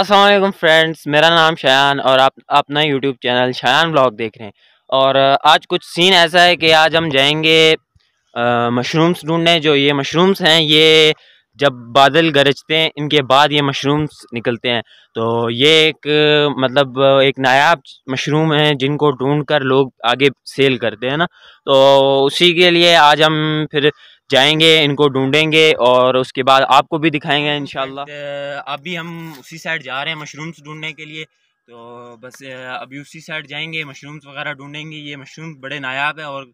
Aslam friends मेरा नाम शायान और आप अपना यूट्यूब चैनल शायान ब्लॉग देख रहे हैं और आज कुछ सीन ऐसा है कि आज हम जाएंगे मशरूम्स ढूंढने जो ये मशरूम्स हैं ये जब बादल गरजते हैं इनके बाद ये मशरूम्स निकलते हैं तो ये एक मतलब एक नायाब मशरूम है जिनको ढूंढकर कर लोग आगे सेल करते हैं ना तो उसी के लिए आज हम फिर जाएंगे इनको ढूंढेंगे और उसके बाद आपको भी दिखाएंगे इन uh, अभी हम उसी साइड जा रहे हैं मशरूम्स ढूंढने के लिए तो बस uh, अभी उसी साइड जाएंगे मशरूम्स वगैरह ढूंढेंगे ये मशरूम बड़े नायाब है और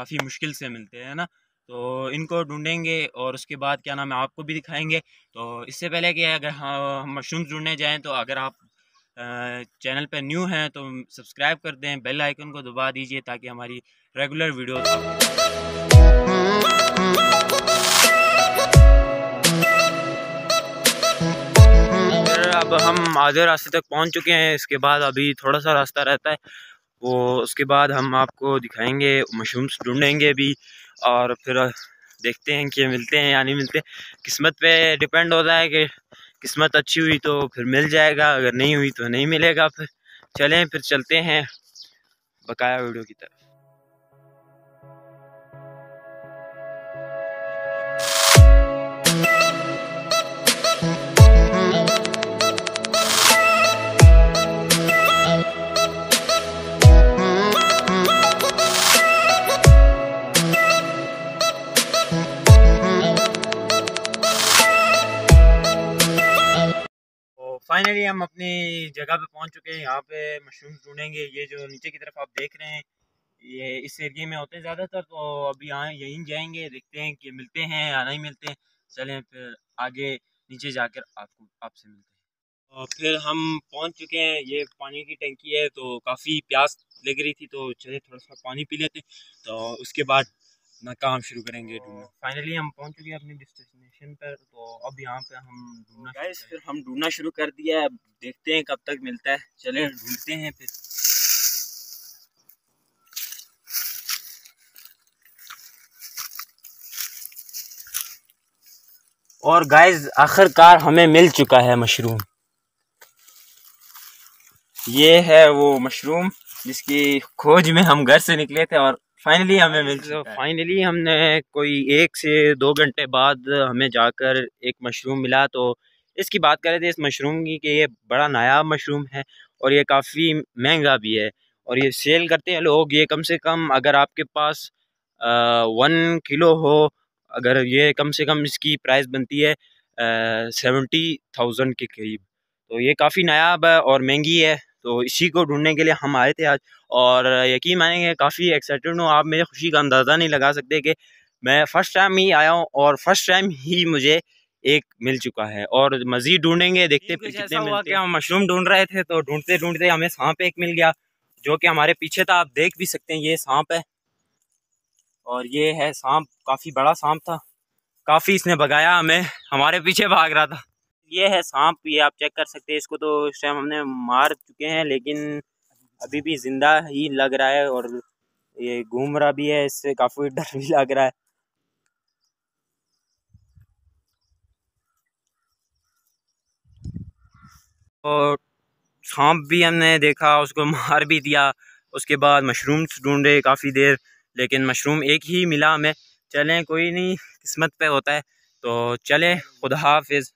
काफ़ी मुश्किल से मिलते हैं ना तो इनको ढूंढेंगे और उसके बाद क्या नाम है आपको भी दिखाएंगे तो इससे पहले कि अगर हाँ, हम मशरूम्स ढूंढने जाएँ तो अगर आप चैनल पर न्यू हैं तो सब्सक्राइब कर दें बेल आइकन को दबा दीजिए ताकि हमारी रेगुलर वीडियो तो हम आधे रास्ते तक पहुंच चुके हैं इसके बाद अभी थोड़ा सा रास्ता रहता है वो उसके बाद हम आपको दिखाएंगे मशरूम्स ढूंढेंगे अभी और फिर देखते हैं कि मिलते हैं या नहीं मिलते किस्मत पे डिपेंड होता है कि किस्मत अच्छी हुई तो फिर मिल जाएगा अगर नहीं हुई तो नहीं मिलेगा फिर चलें फिर चलते हैं बकाया वीडियो की तरफ फाइनली हम अपनी जगह पे पहुंच चुके हैं यहाँ पे मशरूम ढूंढेंगे ये जो नीचे की तरफ आप देख रहे हैं ये इस एरिए में होते हैं ज़्यादातर तो अभी यहाँ यहीं जाएंगे देखते हैं कि मिलते हैं या नहीं मिलते हैं चलें फिर आगे नीचे जाकर आपको आपसे मिलते हैं और फिर हम पहुँच चुके हैं ये पानी की टंकी है तो काफ़ी प्यास लग रही थी तो चले थोड़ा सा पानी पी लेते तो उसके बाद अपना काम शुरू करेंगे फाइनली हम पहुंच चुके हैं अपनी डिस्टिनेशन पर तो अब यहाँ पे हम ढूंढना फिर हम ढूंढना शुरू कर दिया है देखते हैं कब तक मिलता है चले ढूंढते हैं फिर और गाइस आखिरकार हमें मिल चुका है मशरूम ये है वो मशरूम जिसकी खोज में हम घर से निकले थे और फाइनली हमें मिल तो फाइनली हमने कोई एक से दो घंटे बाद हमें जाकर एक मशरूम मिला तो इसकी बात करें तो इस मशरूम की कि ये बड़ा नायाब मशरूम है और ये काफ़ी महंगा भी है और ये सेल करते हैं लोग ये कम से कम अगर आपके पास आ, वन किलो हो अगर ये कम से कम इसकी प्राइस बनती है सेवेंटी थाउजेंड के करीब तो ये काफ़ी नायाब है और महंगी है तो इसी को ढूंढने के लिए हम आए थे आज और यकीन मानेंगे काफ़ी एक्साइटेड हूँ आप मेरे खुशी का अंदाज़ा नहीं लगा सकते कि मैं फ़र्स्ट टाइम ही आया हूँ और फर्स्ट टाइम ही मुझे एक मिल चुका है और मज़ीद ढूंढेंगे देखते कितने हम मशरूम ढूंढ रहे थे तो ढूंढते ढूंढते हमें सांप एक मिल गया जो कि हमारे पीछे था आप देख भी सकते हैं ये सांप है और ये है सांप काफ़ी बड़ा सांप था काफ़ी इसने भगाया हमें हमारे पीछे भाग रहा था ये है सांप ये आप चेक कर सकते हैं इसको तो इस टाइम हमने मार चुके हैं लेकिन अभी भी ज़िंदा ही लग रहा है और ये घूम रहा भी है इससे काफ़ी डर भी लग रहा है और सांप भी हमने देखा उसको मार भी दिया उसके बाद मशरूम्स ढूंढे काफ़ी देर लेकिन मशरूम एक ही मिला हमें चलें कोई नहीं किस्मत पे होता है तो चलें खुदा हाफिज़